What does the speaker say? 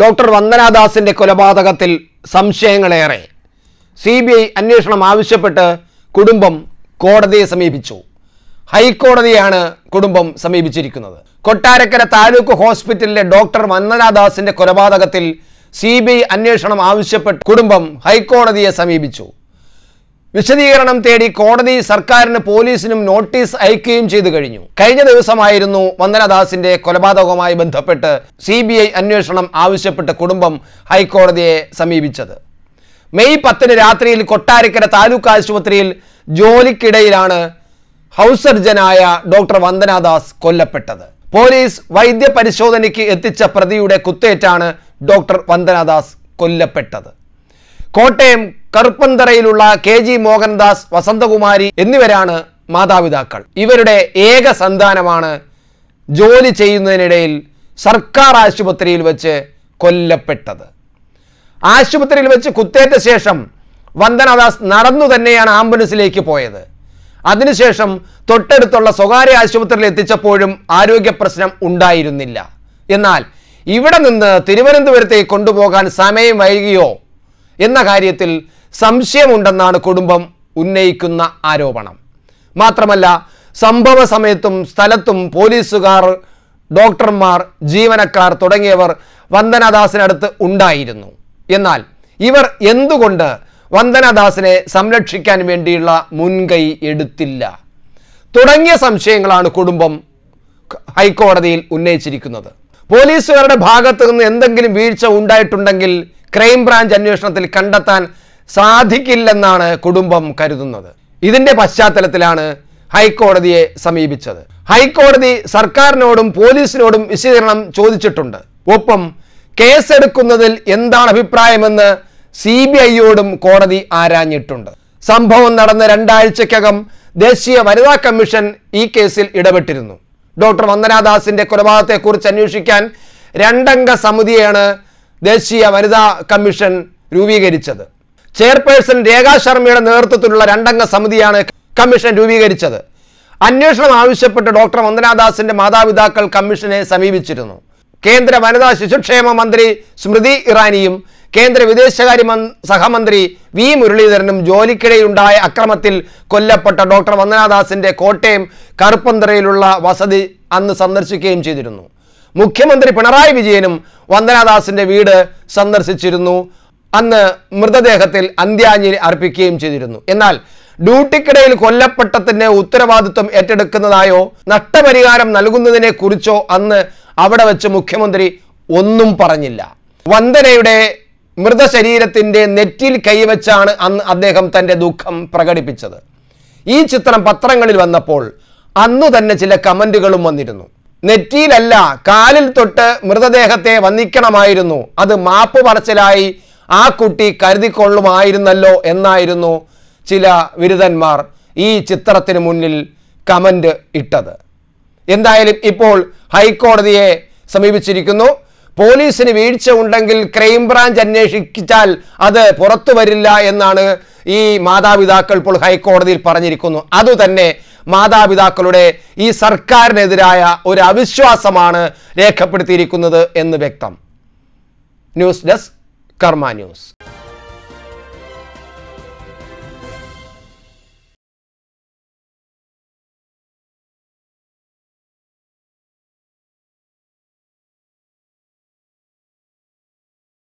doctor വന്ദനാദാസിൻ്റെ കൊലപാതകത്തിൽ സംശയങ്ങളേറെ C B I അന്വേഷണം ആവശ്യപ്പെട്ട് കുടുംബം കോടതിയെ സമീപിച്ചു ഹൈക്കോടതിയാണ് കുടുംബം സമീപിച്ചിരിക്കുന്നത് കൊട്ടാരക്കര താലൂക്ക് ഹോസ്പിറ്റലിലെ ഡോക്ടർ വന്ദനാദാസിൻ്റെ കൊലപാതകത്തിൽ സി ബി ഐ അന്വേഷണം ആവശ്യപ്പെട്ട് കുടുംബം ഹൈക്കോടതിയെ സമീപിച്ചു വിശദീകരണം തേടി കോടതി സർക്കാരിന് പോലീസിനും നോട്ടീസ് അയക്കുകയും ചെയ്തു കഴിഞ്ഞു കഴിഞ്ഞ ദിവസമായിരുന്നു വന്ദനദാസിന്റെ കൊലപാതകവുമായി ബന്ധപ്പെട്ട് സി അന്വേഷണം ആവശ്യപ്പെട്ട് കുടുംബം ഹൈക്കോടതിയെ സമീപിച്ചത് മെയ് പത്തിന് രാത്രിയിൽ കൊട്ടാരക്കര താലൂക്ക് ആശുപത്രിയിൽ ജോലിക്കിടയിലാണ് ഹൗസ് സർജനായ ഡോക്ടർ വന്ദനദാസ് കൊല്ലപ്പെട്ടത് പോലീസ് വൈദ്യ പരിശോധനയ്ക്ക് എത്തിച്ച പ്രതിയുടെ കുത്തേറ്റാണ് ഡോക്ടർ വന്ദനദാസ് കൊല്ലപ്പെട്ടത് കോട്ടയം കറുപ്പന്തറയിലുള്ള കെ ജി മോഹൻദാസ് വസന്തകുമാരി എന്നിവരാണ് മാതാപിതാക്കൾ ഇവരുടെ ഏക സന്താനമാണ് ജോലി ചെയ്യുന്നതിനിടയിൽ സർക്കാർ ആശുപത്രിയിൽ വെച്ച് കൊല്ലപ്പെട്ടത് ആശുപത്രിയിൽ വെച്ച് കുത്തേറ്റ ശേഷം വന്ദനദാസ് നടന്നു തന്നെയാണ് ആംബുലൻസിലേക്ക് പോയത് അതിനുശേഷം തൊട്ടടുത്തുള്ള സ്വകാര്യ ആശുപത്രിയിൽ എത്തിച്ചപ്പോഴും ആരോഗ്യ പ്രശ്നം ഉണ്ടായിരുന്നില്ല എന്നാൽ ഇവിടെ നിന്ന് തിരുവനന്തപുരത്തേക്ക് കൊണ്ടുപോകാൻ സമയം വൈകിയോ എന്ന കാര്യത്തിൽ സംശയമുണ്ടെന്നാണ് കുടുംബം ഉന്നയിക്കുന്ന ആരോപണം മാത്രമല്ല സംഭവ സമയത്തും സ്ഥലത്തും പോലീസുകാർ ഡോക്ടർമാർ ജീവനക്കാർ തുടങ്ങിയവർ വന്ദനദാസിനടുത്ത് ഉണ്ടായിരുന്നു എന്നാൽ ഇവർ എന്തുകൊണ്ട് വന്ദനദാസിനെ സംരക്ഷിക്കാൻ വേണ്ടിയുള്ള മുൻകൈ എടുത്തില്ല തുടങ്ങിയ സംശയങ്ങളാണ് കുടുംബം ഹൈക്കോടതിയിൽ ഉന്നയിച്ചിരിക്കുന്നത് പോലീസുകാരുടെ ഭാഗത്ത് നിന്ന് എന്തെങ്കിലും വീഴ്ച ഉണ്ടായിട്ടുണ്ടെങ്കിൽ ക്രൈംബ്രാഞ്ച് അന്വേഷണത്തിൽ കണ്ടെത്താൻ സാധിക്കില്ലെന്നാണ് കുടുംബം കരുതുന്നത് ഇതിന്റെ പശ്ചാത്തലത്തിലാണ് ഹൈക്കോടതിയെ സമീപിച്ചത് ഹൈക്കോടതി സർക്കാരിനോടും പോലീസിനോടും വിശദീകരണം ചോദിച്ചിട്ടുണ്ട് ഒപ്പം കേസെടുക്കുന്നതിൽ എന്താണ് അഭിപ്രായമെന്ന് സി ബി ഐയോടും കോടതി ആരാഞ്ഞിട്ടുണ്ട് സംഭവം നടന്ന രണ്ടാഴ്ചക്കകം ദേശീയ വനിതാ കമ്മീഷൻ ഈ കേസിൽ ഇടപെട്ടിരുന്നു ഡോക്ടർ വന്ദനാദാസിന്റെ കൊലപാതകത്തെക്കുറിച്ച് അന്വേഷിക്കാൻ രണ്ടംഗ സമിതിയാണ് ദേശീയ വനിതാ കമ്മീഷൻ രൂപീകരിച്ചത് ചെയർപേഴ്സൺ രേഖാ ശർമ്മയുടെ നേതൃത്വത്തിലുള്ള രണ്ടംഗ സമിതിയാണ് കമ്മീഷൻ രൂപീകരിച്ചത് അന്വേഷണം ആവശ്യപ്പെട്ട് ഡോക്ടർ വന്ദനാദാസിന്റെ മാതാപിതാക്കൾ കമ്മീഷനെ സമീപിച്ചിരുന്നു കേന്ദ്ര വനിതാ ശിശുക്ഷേമ മന്ത്രി സ്മൃതി ഇറാനിയും കേന്ദ്ര വിദേശകാര്യ സഹമന്ത്രി വി മുരളീധരനും ജോലിക്കിടയിലുണ്ടായ അക്രമത്തിൽ കൊല്ലപ്പെട്ട ഡോക്ടർ വന്ദനാദാസിന്റെ കോട്ടയം കറുപ്പന്തറയിലുള്ള വസതി അന്ന് സന്ദർശിക്കുകയും ചെയ്തിരുന്നു മുഖ്യമന്ത്രി പിണറായി വിജയനും വന്ദനാദാസിന്റെ വീട് സന്ദർശിച്ചിരുന്നു അന്ന് മൃതദേഹത്തിൽ അന്ത്യാഞ്ജലി അർപ്പിക്കുകയും ചെയ്തിരുന്നു എന്നാൽ ഡ്യൂട്ടിക്കിടയിൽ കൊല്ലപ്പെട്ടതിന്റെ ഉത്തരവാദിത്വം ഏറ്റെടുക്കുന്നതായോ നഷ്ടപരിഹാരം നൽകുന്നതിനെ കുറിച്ചോ അന്ന് അവിടെ വെച്ച് മുഖ്യമന്ത്രി ഒന്നും പറഞ്ഞില്ല വന്ദനയുടെ മൃതശരീരത്തിന്റെ നെറ്റിൽ കൈവച്ചാണ് അന്ന് അദ്ദേഹം തന്റെ ദുഃഖം പ്രകടിപ്പിച്ചത് ഈ ചിത്രം പത്രങ്ങളിൽ വന്നപ്പോൾ അന്നു തന്നെ ചില കമന്റുകളും വന്നിരുന്നു നെറ്റിയിലല്ല കാലിൽ തൊട്ട് മൃതദേഹത്തെ വന്ദിക്കണമായിരുന്നു അത് മാപ്പ് പറച്ചിലായി ആ കുട്ടി കരുതിക്കൊള്ളുമായിരുന്നല്ലോ എന്നായിരുന്നു ചില ബിരുദന്മാർ ഈ ചിത്രത്തിന് മുന്നിൽ കമൻ്റ് ഇട്ടത് എന്തായാലും ഇപ്പോൾ ഹൈക്കോടതിയെ സമീപിച്ചിരിക്കുന്നു പോലീസിന് വീഴ്ച ഉണ്ടെങ്കിൽ ക്രൈംബ്രാഞ്ച് അന്വേഷിച്ചാൽ അത് പുറത്തു വരില്ല എന്നാണ് ഈ മാതാപിതാക്കൾ ഇപ്പോൾ ഹൈക്കോടതിയിൽ പറഞ്ഞിരിക്കുന്നു അതുതന്നെ മാതാപിതാക്കളുടെ ഈ സർക്കാരിനെതിരായ ഒരു അവിശ്വാസമാണ് രേഖപ്പെടുത്തിയിരിക്കുന്നത് എന്ന് വ്യക്തം ന്യൂസ് ഡെസ്ക് കർമ്മ ന്യൂസ്